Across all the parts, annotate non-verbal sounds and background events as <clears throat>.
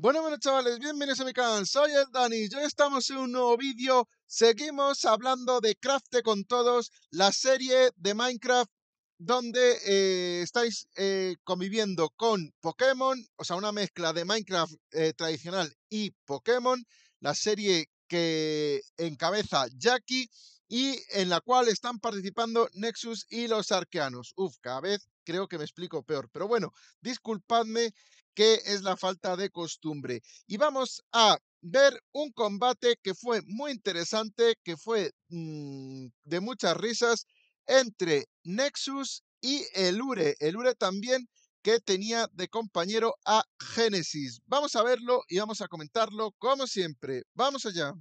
Bueno, bueno chavales, bienvenidos a mi canal, soy el Dani y hoy estamos en un nuevo vídeo. Seguimos hablando de Crafte con todos, la serie de Minecraft donde eh, estáis eh, conviviendo con Pokémon, o sea, una mezcla de Minecraft eh, tradicional y Pokémon, la serie que encabeza Jackie y en la cual están participando Nexus y los Arqueanos. Uf, cada vez creo que me explico peor, pero bueno, disculpadme que es la falta de costumbre. Y vamos a ver un combate que fue muy interesante, que fue mm, de muchas risas, entre Nexus y el Ure. El Ure también que tenía de compañero a Genesis. Vamos a verlo y vamos a comentarlo como siempre. Vamos allá.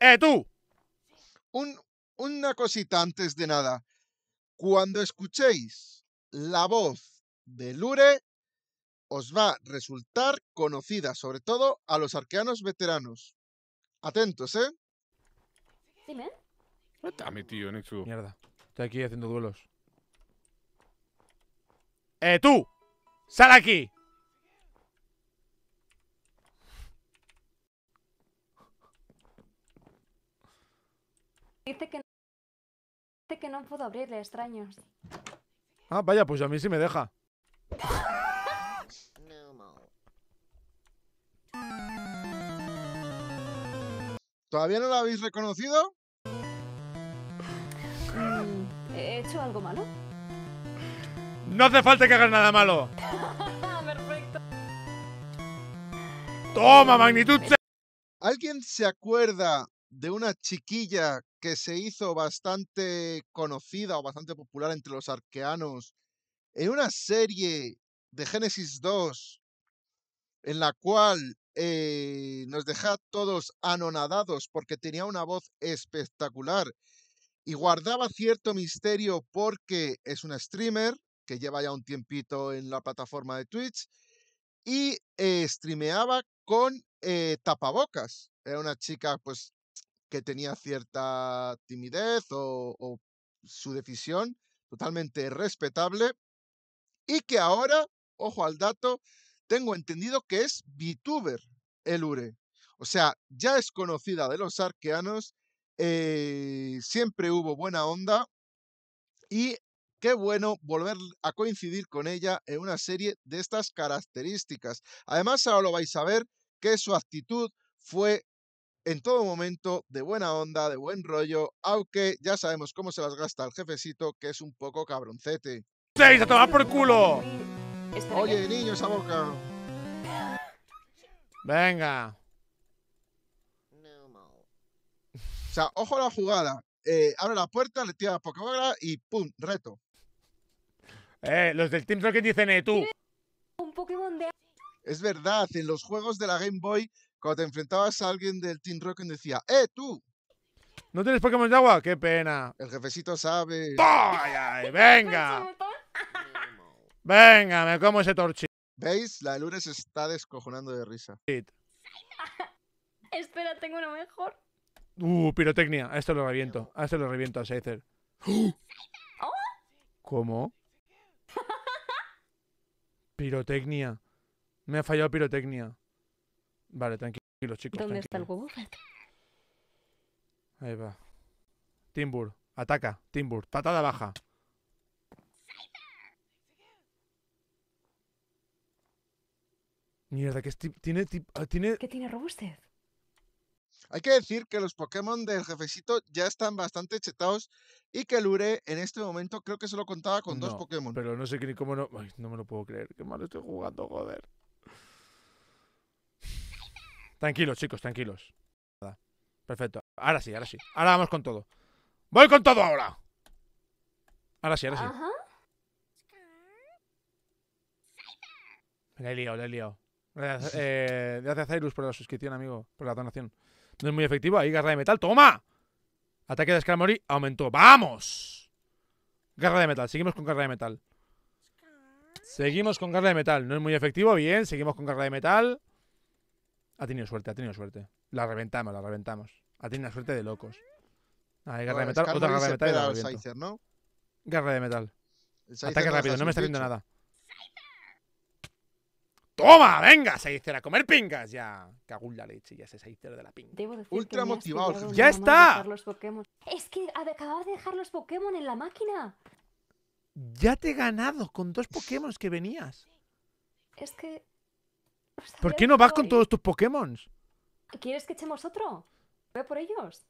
¡Eh, tú! una cosita antes de nada. Cuando escuchéis la voz de Lure, os va a resultar conocida, sobre todo a los arqueanos veteranos. Atentos, ¿eh? Dime. ¿Dónde está mi tío, Nexu? Mierda. Estoy aquí haciendo duelos. ¡Eh, tú! ¡Sal aquí! Dice que que no puedo abrirle extraños. Ah, vaya, pues a mí sí me deja. ¿Todavía no lo habéis reconocido? Mm, ¿He hecho algo malo? No hace falta que hagas nada malo. <laughs> Toma, magnitud. ¿Alguien se acuerda de una chiquilla que se hizo bastante conocida o bastante popular entre los arqueanos en una serie de Génesis 2 en la cual eh, nos deja todos anonadados porque tenía una voz espectacular y guardaba cierto misterio porque es una streamer que lleva ya un tiempito en la plataforma de Twitch y eh, streameaba con eh, tapabocas. Era una chica pues que tenía cierta timidez o, su decisión, totalmente respetable, y que ahora, ojo al dato, tengo entendido que es VTuber el Ure. O sea, ya es conocida de los arqueanos, eh, siempre hubo buena onda y qué bueno volver a coincidir con ella en una serie de estas características. Además, ahora lo vais a ver que su actitud fue en todo momento, de buena onda, de buen rollo, aunque ya sabemos cómo se las gasta el jefecito, que es un poco cabroncete. ¡Seis a tomar por culo! Oye, niño, esa boca. Venga. O sea, ojo a la jugada. Eh, abre la puerta, le tira la Pokébola y ¡pum! Reto. Eh, los del Team Rocket dicen, eh, tú. Un Pokémon de... Es verdad, en los juegos de la Game Boy cuando te enfrentabas a alguien del Team Rocket decía, ¡eh, tú! ¿No tienes Pokémon de agua? ¡Qué pena! El jefecito sabe. ¡Ay, ay! ¡Venga! ¡Venga, me como ese torchi! ¿Veis? La luna se está descojonando de risa. <laughs> Espera, tengo uno mejor. Uh, pirotecnia. A esto lo reviento. A esto lo reviento a Seizer. ¿Oh? ¿Cómo? <laughs> Pirotecnia. Me ha fallado pirotecnia. Vale, tranquilos, chicos. ¿Dónde está el huevo? Ahí va. Timbur, ataca, Timbur, patada baja. Mierda, que tiene, ah, tiene... ¿Qué tiene robustez? Hay que decir que los Pokémon del jefecito ya están bastante chetados y que Lure en este momento creo que solo contaba con dos Pokémon. Pero no sé ni cómo no... no me lo puedo creer, qué mal estoy jugando, joder. Tranquilos, chicos, tranquilos. Perfecto. Ahora sí, ahora sí. Ahora vamos con todo. ¡Voy con todo ahora! Ahora sí, ahora sí. Ajá. he liado, la he liado. Gracias, eh, Cyrus por la suscripción, amigo. Por la donación. No es muy efectivo. Ahí, garra de metal. ¡Toma! Ataque de Skarmory. aumentó. ¡Vamos! Garra de metal. Seguimos con garra de metal. Seguimos con garra de metal. No es muy efectivo. Bien, seguimos con garra de metal. Ha tenido suerte, ha tenido suerte. La reventamos, la reventamos. Ha tenido una suerte de locos. garra de metal, otra garra de metal. de metal. Ataque rápido, no me está viendo nada. ¡Toma! ¡Venga, Saicer! ¡A comer pingas! Ya, cagó la leche, ya ese Saicer de la pinga. Ultra motivado. ¡Ya está! Es que acababa de dejar los Pokémon en la máquina. Ya te he ganado con dos Pokémon que venías. Es que pues ¿Por qué no vas con todos tus Pokémon? ¿Quieres que echemos otro? Ve por ellos.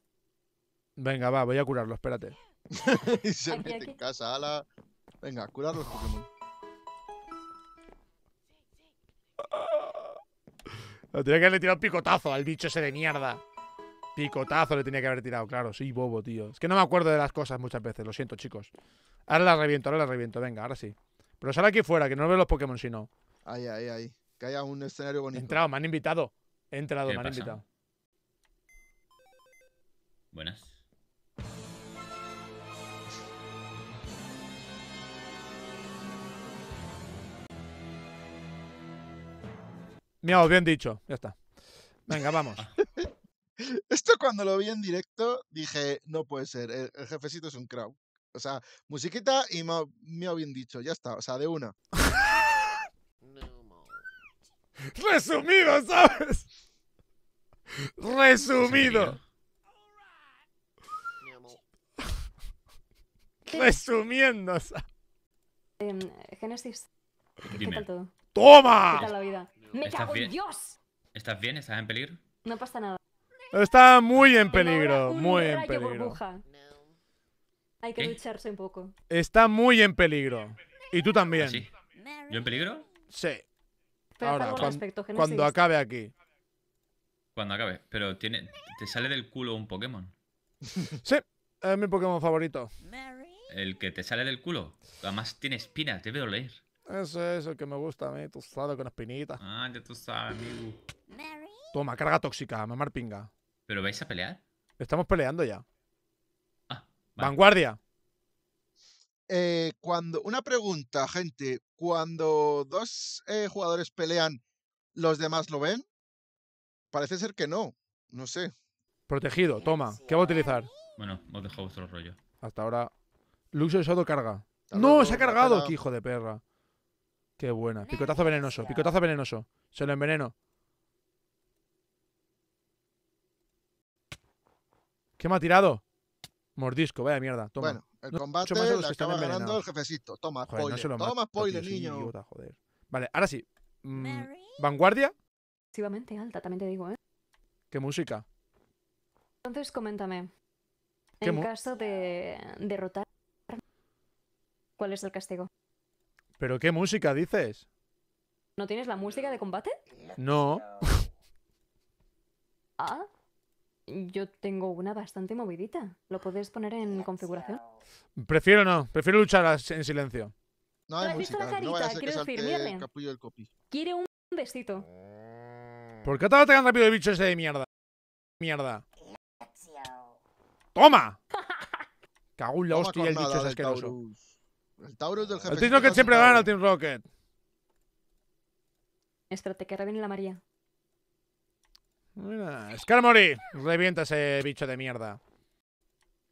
Venga, va, voy a curarlo, espérate. <laughs> y se mete en casa, ala. Venga, curar los Pokémon. Lo tenía que haberle tirado picotazo al bicho ese de mierda. Picotazo le tenía que haber tirado, claro. Sí, bobo, tío. Es que no me acuerdo de las cosas muchas veces, lo siento, chicos. Ahora la reviento, ahora la reviento, venga, ahora sí. Pero sal aquí fuera, que no veo los Pokémon si no. Ahí, ahí, ahí haya un escenario bonito. entrado, me han invitado. He entrado, me han invitado. Buenas. Miau, bien dicho, ya está. Venga, vamos. <laughs> Esto cuando lo vi en directo dije, no puede ser, el, jefecito es un crowd. O sea, musiquita y me ha bien dicho, ya está, o sea, de una. <laughs> Resumido, ¿sabes? Resumido. Resumiendo, ¿sabes? Em, Genesis. todo? ¡Toma! ¡Me Dios! ¿Estás bien? ¿Estás en peligro? No pasa nada. Está muy en peligro, muy en peligro. Hay que lucharse un poco. Está muy en peligro. Y tú también. ¿Yo en peligro? Sí. Ahora, cuando, acabe aquí. Cuando acabe. Pero tiene, te sale del culo un Pokémon. <laughs> sí, es mi Pokémon favorito. El que te sale del culo. Además tiene espinas, veo leer. Ese es el que me gusta a mí, tostado con espinita. Ah, ya tú sabes, amigo. Toma, carga tóxica, mamar pinga. ¿Pero vais a pelear? Estamos peleando ya. Ah, Vanguardia eh, cuando una pregunta, gente, cuando dos eh, jugadores pelean, ¿los demás lo ven? Parece ser que no, no sé. Protegido, toma, ¿qué va a utilizar? Bueno, hemos dejado vuestro rollo. Hasta ahora. Luxo de Sodo carga. ¡No! ¡Se ha cargado! ¡Qué hijo de perra! ¡Qué buena! Picotazo venenoso, picotazo venenoso. Se lo enveneno. ¿Qué me ha tirado? Mordisco, vaya mierda. Toma. Bueno, el combate la el jefecito. Toma, joder, Toma, spoiler, niño. Vale, ahora sí. Mm, ¿Vanguardia? Excesivamente alta, también te digo, ¿eh? ¿Qué música? Entonces, coméntame. En caso de derrotar, ¿cuál es el castigo? ¿Pero qué música dices? ¿No tienes la música de combate? No. ¿Ah? Yo tengo una bastante movidita. ¿Lo podés poner en configuración? Prefiero no, prefiero luchar en silencio. No hay música, No vaya a ser Quiero que capullo del Quiere un besito. ¿Por qué te estaba tan rápido el bicho ese de mierda? Mierda. ¡Toma! <laughs> ¡Cagula, la hostia el bicho ese asqueroso. El Taurus del jefe. Team Rocket siempre gana al Team Rocket. Espérate, que la María. Mira, Skarmory, revienta ese bicho de mierda.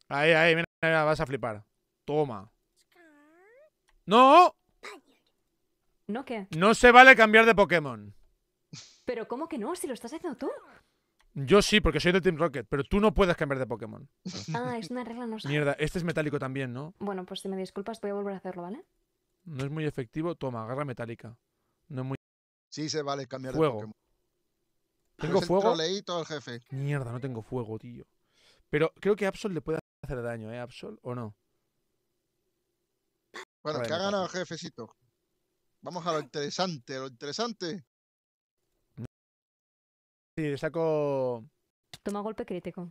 Ahí, ahí, mira, vas a flipar. Toma. ¡No! ¿No qué? No se vale cambiar de Pokémon. ¿Pero cómo que no? Si lo estás haciendo tú. Yo sí, porque soy de Team Rocket, pero tú no puedes cambiar de Pokémon. Ah, es una regla no Mierda, este es metálico también, ¿no? Bueno, pues si me disculpas, voy a volver a hacerlo, ¿vale? No es muy efectivo. Toma, agarra metálica. No es muy. Sí, se vale cambiar de Pokémon. Tengo fuego. leí todo el jefe. Mierda, no tengo fuego, tío. Pero creo que Absol le puede hacer daño, ¿eh? Absol, ¿o no? Bueno, que ha ganado el jefecito. Vamos a lo interesante, lo interesante. Sí, le saco. Toma golpe crítico.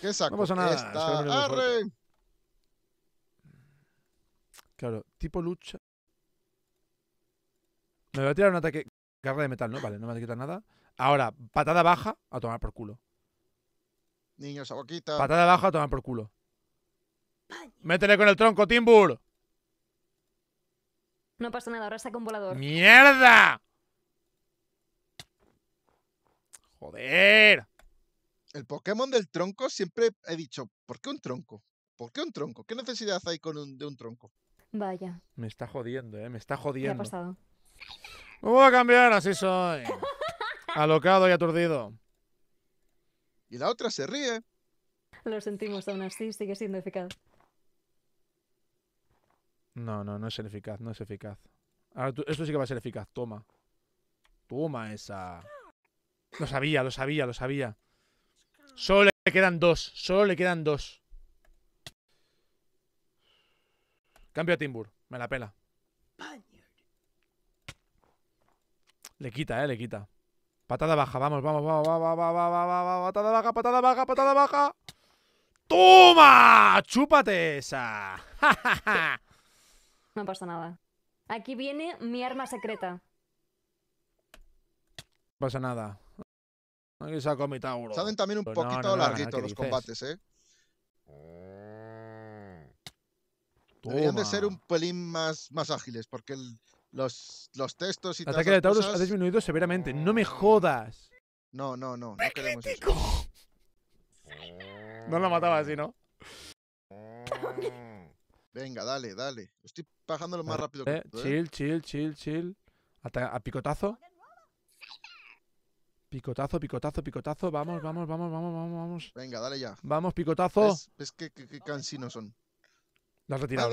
¿Qué saco? vamos a nada. Claro, tipo lucha. Me va a tirar un ataque. Garra de metal, ¿no? Vale, no me va a quitar nada. Ahora, patada baja, a tomar por culo. Niños a Patada baja, a tomar por culo. Métele con el tronco, Timbur. No pasa nada, ahora saca un volador. ¡Mierda! Joder. El Pokémon del tronco siempre he dicho, ¿por qué un tronco? ¿Por qué un tronco? ¿Qué necesidad hay con un, de un tronco? Vaya. Me está jodiendo, eh. Me está jodiendo. ¿Qué ha pasado? voy a cambiar, así soy. <laughs> Alocado y aturdido. Y la otra se ríe. Lo sentimos, aún así sigue siendo eficaz. No, no, no es eficaz, no es eficaz. Ahora esto sí que va a ser eficaz, toma. Toma esa. Lo sabía, lo sabía, lo sabía. Solo le quedan dos, solo le quedan dos. Cambio a Timbur, me la pela. Le quita, eh, le quita. Patada baja, vamos, vamos, vamos, vamos, patada baja, patada baja, patada baja. ¡Toma! ¡Chúpate esa! no pasa nada. Aquí viene mi arma secreta. No pasa nada. Aquí saco mi Tauro. Salen también un pues poquito larguitos los combates, ¿eh? Toma. Mm. Deberían de ser un pelín más, más ágiles, porque el, los, textos y Ataque de Taurus ha disminuido severamente. ¡No me jodas! No, no, no. No queremos No la mataba así, ¿no? Venga, dale, dale. Estoy bajando lo más rápido que eh, ¿eh? Chill, chill, chill, chill. a picotazo. Picotazo, picotazo, picotazo. Vamos, vamos, vamos, vamos, vamos, vamos. Venga, dale ya. Vamos, picotazo. Es, que, qué cansinos son. Las retirado,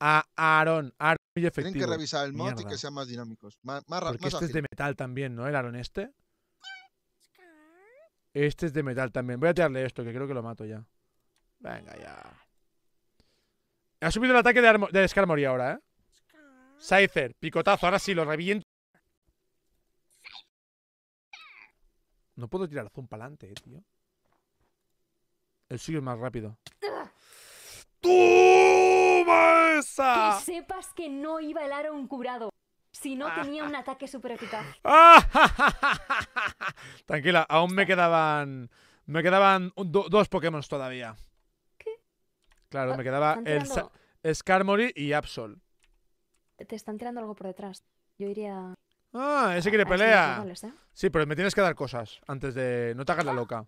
a Aaron. Aaron muy efectivo. Tienen que revisar el mod y que sean más dinámicos. Más, Porque este es de metal también, ¿no? El Aaron este. Este es de metal también. Voy a tirarle esto, que creo que lo mato ya. Venga, ya. Ha subido el ataque de, ahora, ¿eh? Scyther, picotazo. Ahora sí, lo reviento. No puedo tirar zoom para adelante, eh, tío. El suyo es más rápido. ¡Tú, man! Que sepas que no iba el aro curado. Si no tenía un <laughs> ataque super eficaz. <laughs> Tranquila, aún me quedaban. Me quedaban dos Pokémon todavía. ¿Qué? Claro, ah, me quedaba el Skarmory y Absol. Te están tirando algo por detrás. Yo iría. Ah, ese quiere pelea. ¿eh? Sí, pero me tienes que dar cosas antes de. No te hagas la ¡Ah! loca.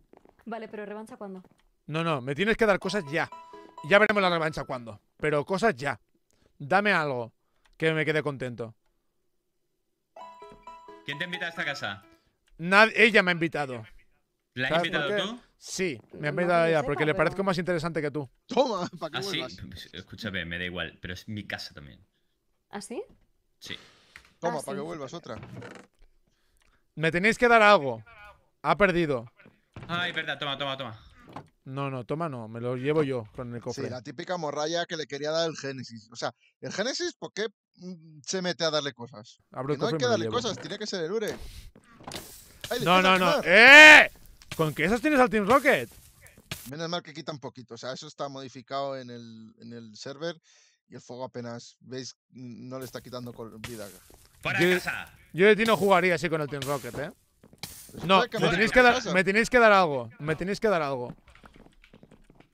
<laughs> Vale, pero revancha cuando. No, no, me tienes que dar cosas ya. Ya veremos la revancha cuando Pero cosas ya. Dame algo que me quede contento. ¿Quién te invita a esta casa? ella me ha invitado. ¿La has invitado tú? Sí, me ha invitado ella porque le parezco más interesante que tú. Toma, ah, ¿para que vuelvas. Pues, escúchame, me da igual, pero es mi casa también. ¿Ah, sí? Sí. Toma, ah, para que vuelvas otra. Me tenéis que dar algo. Ha perdido. Ay, ah, verdad, toma, toma, toma. No, no, toma no, me lo llevo yo con el cofre. Sí, la típica morralla que le quería dar el Génesis. O sea, el Génesis, ¿por qué mm, se mete a darle cosas? no hay que darle cosas, tiene que ser el Ure. no, no, no. ¡Eh! ¿Con qué esas tienes al Team Rocket? Menos mal que quitan poquito. O sea, eso está modificado en el, server y el fuego apenas, ¿veis? No le está quitando vida. ¡Para yo, casa! Yo de ti no jugaría así con el Team Rocket, ¿eh? no, me tenéis que dar algo. Me tenéis que dar algo.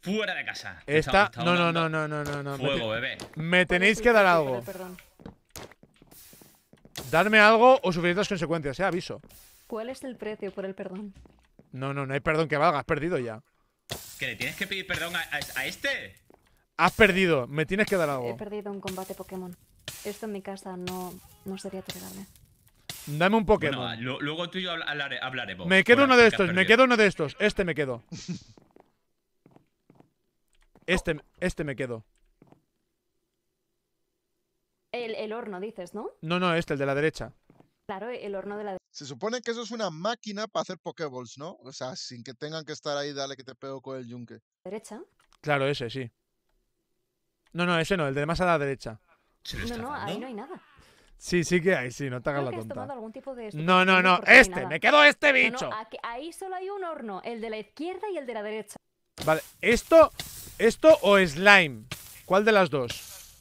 Fuera de casa. Está. no, no, no, no, no, no, no. Fuego, me bebé. Me tenéis que dar algo. Darme algo o sufrir las consecuencias, eh, aviso. ¿Cuál es el precio por el perdón? No, no, no hay perdón que valga, has perdido ya. ¿Que le tienes que pedir perdón a, este? Has perdido, me tienes que dar algo. He perdido un combate Pokémon. Esto en mi casa no, sería tolerable. Dame un Pokémon. luego tú y yo hablaremos. Me quedo uno de estos, me quedo uno de estos. Este me quedo. <laughs> Este, este, me quedo. El, horno, dices, ¿no? No, no, este, el de la derecha. Claro, el horno de la derecha. Se supone que eso es una máquina para hacer pokeballs, ¿no? O sea, sin que tengan que estar ahí, dale que te pego con el yunque. ¿Derecha? Claro, ese, sí. No, no, ese no, el de más a la derecha. No, no, ahí no hay nada. Sí, sí que hay, sí, no te hagas la tonta. no, no, no, este, me quedo este bicho. ahí solo hay un horno, el de la izquierda y el de la derecha. Vale, esto, esto o slime. ¿Cuál de las dos?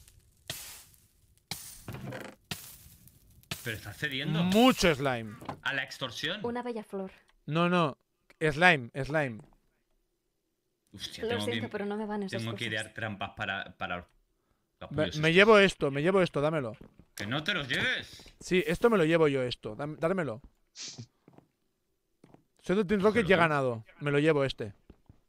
Pero está cediendo. Mucho slime. A la extorsión. Una bella flor. No, no. Slime, slime. Hostia, Lo siento, pero no me van esas Tengo que idear trampas para, me, llevo esto, me llevo esto, dámelo. Que no te los lleves. Sí, esto me lo llevo yo, esto. Dármelo. Soy de Team Rocket ya he ganado. Me lo llevo este.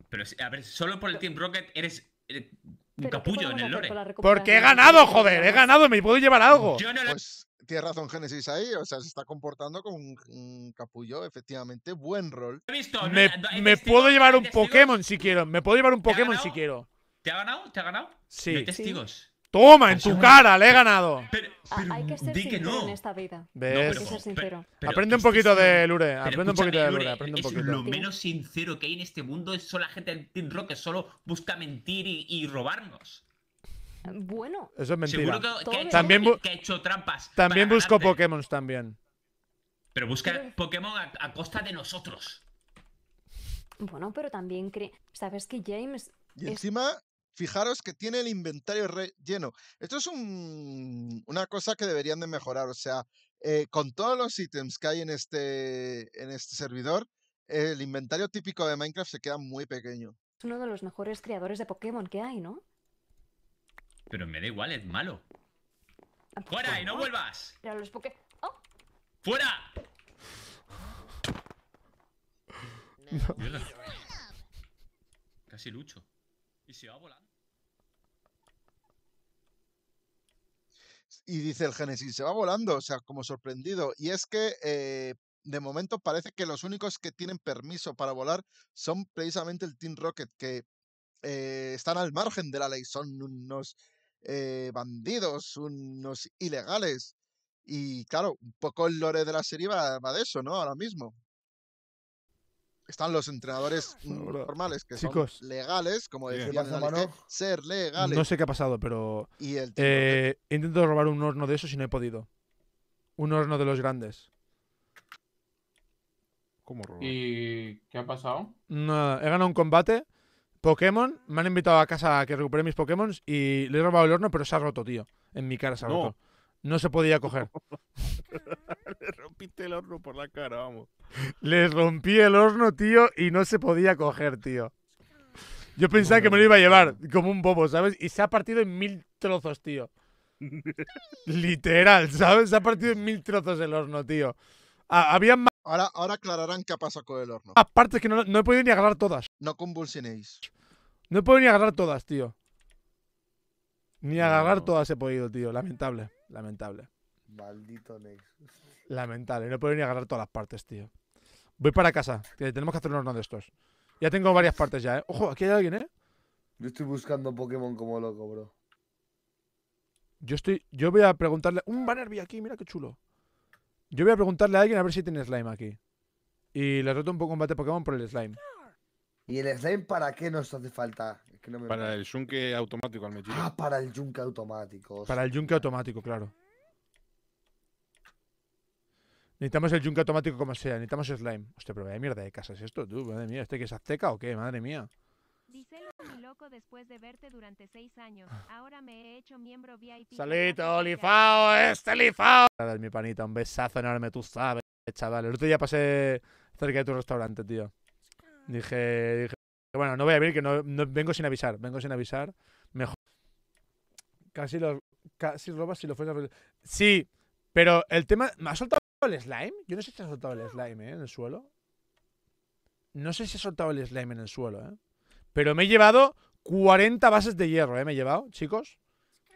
Pero, a ver, solo por el Team Rocket eres un eh, capullo en el lore. Porque he ganado, joder, he ganado, me puedo llevar algo. Pues, tienes razón Génesis ahí, o sea, se está comportando como un, capullo, efectivamente, buen rol. me, eh, puedo llevar un Pokémon si quiero, me puedo llevar un Pokémon si quiero. ¿Te ha ganado? ¿Te ha ganado? Sí. testigos. Toma, en tu cara, le he ganado. Ah, hay que ser sincero en esta vida. sincero. aprende un poquito de Lure. Aprende un poquito de Lure. Lo menos sincero que hay en este mundo es solo la gente del Team Rock que solo busca mentir y, robarnos. Bueno, eso es mentira. Que, que ha hecho, también que ha hecho trampas. También busco Pokémon también. Pero busca Pokémon a, costa de nosotros. Bueno, pero también sabes que James. Y encima Fijaros que tiene el inventario lleno. Esto es una cosa que deberían de mejorar. O sea, eh, con todos los ítems que hay en este, en este servidor, el inventario típico de Minecraft se queda muy pequeño. Es uno de los mejores creadores de Pokémon que hay, ¿no? Pero me da igual, es malo. Ah, pues ¡Fuera y no vuelvas! ¡Oh! ¡Fuera! Casi lucho. ¿Y se va volando? Y dice el Génesis, se va volando, o sea, como sorprendido. Y es que eh, de momento parece que los únicos que tienen permiso para volar son precisamente el Team Rocket, que eh, están al margen de la ley, son unos eh, bandidos, unos ilegales. Y claro, un poco el lore de la serie va de eso, ¿no? Ahora mismo están los entrenadores <laughs> normales, que son legales, como decía ser legales. No sé qué ha pasado, pero ¿Y eh, intento robar un horno de esos y no he podido. Un horno de los grandes. ¿Cómo robar? ¿Y qué ha pasado? No, he ganado un combate. Pokémon, me han invitado a casa a que recupere mis Pokémon y le he robado el horno, pero se ha roto, tío. En mi cara se ha roto no se podía <laughs> coger. Le rompiste el horno por la cara, vamos. Le rompí el horno, tío, y no se podía coger, tío. Yo pensaba que me lo iba a llevar como un bobo, ¿sabes? Y se ha partido en mil trozos, tío. <laughs> Literal, ¿sabes? Se ha partido en mil trozos el horno, tío. había más... Ahora, ahora aclararán qué ha pasado con el horno. Aparte es que no, he podido ni agarrar todas. No convulsionéis. No he podido ni agarrar todas, tío. Ni agarrar todas he podido, tío. Lamentable. Lamentable. Maldito Nexus. Lamentable. No puedo ni agarrar todas las partes, tío. Voy para casa. tenemos que hacer un horno de estos. Ya tengo varias partes ya, ¿eh? Ojo, aquí hay alguien, ¿eh? Yo estoy buscando Pokémon como loco, bro. Yo estoy. Yo voy a preguntarle. Un Bannerby aquí, mira qué chulo. Yo voy a preguntarle a alguien a ver si tiene slime aquí. Y le roto un poco un bate Pokémon por el slime. ¿Y el Slime para qué nos hace falta? para el yunque automático, al Ah, para el yunque automático. Para el yunque automático, claro. Necesitamos el yunque automático como sea, necesitamos slime. Hostia, pero vaya mierda de casa es esto, tú, madre mía. ¿Este que es azteca o qué? Madre mía. mi loco después de verte durante seis años. Ah. Ahora me he hecho miembro VIP. Salito, lifao, este lifao. Mi panita, un besazo enorme, tú sabes, chaval. El otro día pasé cerca de tu restaurante, tío. Dije, dije bueno, no voy a abrir, que no, vengo sin avisar, vengo sin avisar. Mejor. Casi, los casi robas si lo fueras Sí, pero el tema... ¿Me ha soltado el slime? Yo no sé si ha soltado el slime ¿eh? en el suelo. No sé si ha soltado el slime en el suelo, ¿eh? Pero me he llevado 40 bases de hierro, ¿eh? Me he llevado, chicos.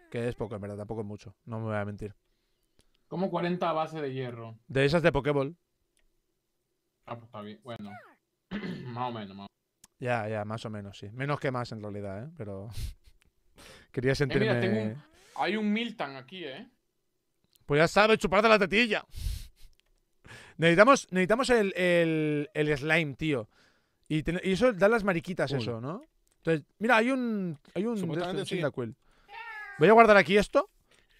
Que es poco, en verdad, tampoco es mucho. No me voy a mentir. ¿Cómo 40 bases de hierro? De esas de Pokéball. Ah, pues está bien. Bueno. <clears throat> más o menos, más. Ya, ya, más o menos, sí. Menos que más en realidad, ¿eh? Pero. <laughs> Quería eh, sentirme. Hay un Milton aquí, ¿eh? Pues ya sabes, chuparte la tetilla. <laughs> necesitamos, necesitamos el, slime, tío. Y, eso da las mariquitas, eso, ¿no? Entonces, mira, hay un. Hay un. Voy a guardar aquí esto.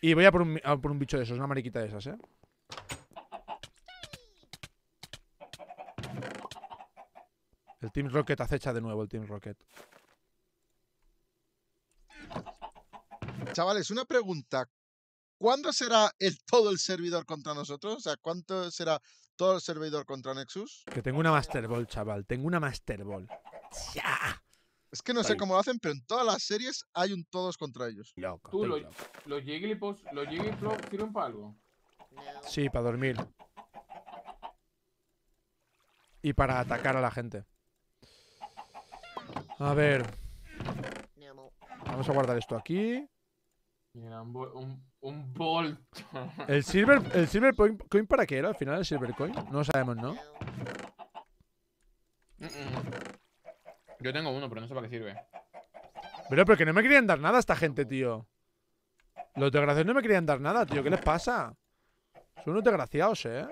Y voy a por un, a por un bicho de esos, una mariquita de esas, ¿eh? El Team Rocket acecha de nuevo el Team Rocket. Chavales, una pregunta. ¿Cuándo será el, todo el servidor contra nosotros? O sea, ¿cuánto será todo el servidor contra Nexus? Que tengo una Master Ball, chaval. Tengo una Master Ball. Es que no sé cómo lo hacen, pero en todas las series hay un todos contra ellos. Tú, los Jigglypuff, los para algo. Sí, para dormir. Y para atacar a la gente. A ver. Vamos a guardar esto aquí. Mira, un, un, bolt. <laughs> ¿El silver, ¿El silver coin para qué era al final el silver coin? No lo sabemos, ¿no? Yo tengo uno, pero no sé para qué sirve. Pero, pero que no me querían dar nada esta gente, tío. Los desgraciados no me querían dar nada, tío. ¿Qué les pasa? Son unos desgraciados, ¿eh?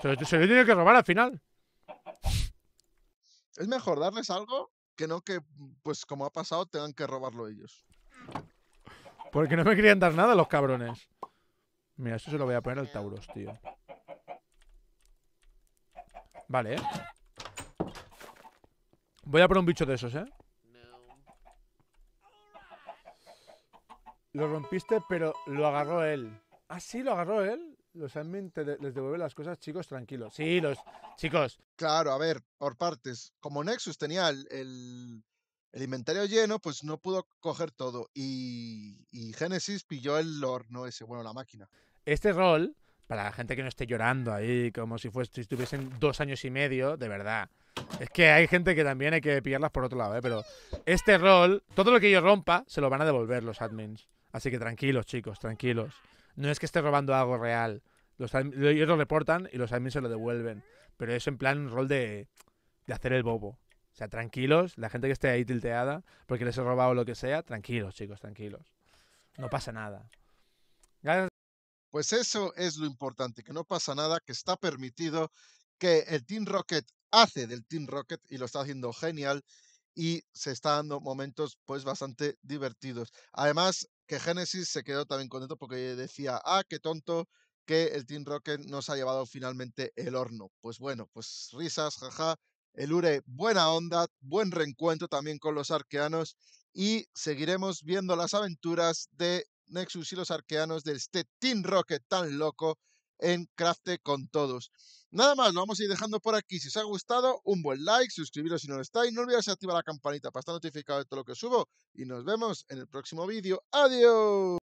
Se lo, se que robar al final. Es mejor darles algo que no que, mm, pues como ha pasado, tengan que robarlo ellos. Porque no me querían dar nada los cabrones. Mira, eso se lo voy a poner al Tauros, tío. Vale, ¿eh? Voy a poner un bicho de esos, ¿eh? Lo rompiste, pero lo agarró él. ¿Ah, sí? ¿Lo agarró él? los admins les devuelven las cosas, chicos, tranquilos. Sí, los chicos. Claro, a ver, por partes. Como Nexus tenía el, el, inventario lleno, pues no pudo coger todo. Y, y Genesis pilló el horno no ese, bueno, la máquina. Este rol, para la gente que no esté llorando ahí, como si, fuese, si estuviesen dos años y medio, de verdad. Es que hay gente que también hay que pillarlas por otro lado, ¿eh? pero este rol, todo lo que ellos rompa, se lo van a devolver los admins. Así que tranquilos, chicos, tranquilos. No es que esté robando algo real. Los ellos lo reportan y los admins se lo devuelven. Pero es en plan un rol de, de hacer el bobo. O sea, tranquilos, la gente que esté ahí tilteada porque les he robado lo que sea, tranquilos, chicos, tranquilos. No pasa nada. Pues eso es lo importante, que no pasa nada, que está permitido, que el Team Rocket hace del Team Rocket y lo está haciendo genial y se está dando momentos pues bastante divertidos. Además, que Genesis se quedó también contento porque decía, ah, qué tonto que el Team Rocket nos ha llevado finalmente el horno. Pues bueno, pues risas, jaja. El Ure, buena onda, buen reencuentro también con los arqueanos y seguiremos viendo las aventuras de Nexus y los arqueanos de este Team Rocket tan loco en Crafte con todos. Nada más, lo vamos a ir dejando por aquí. Si os ha gustado, un buen like, suscribiros si no lo estáis, no olvidéis activar la campanita para estar notificado de todo lo que subo y nos vemos en el próximo vídeo. ¡Adiós!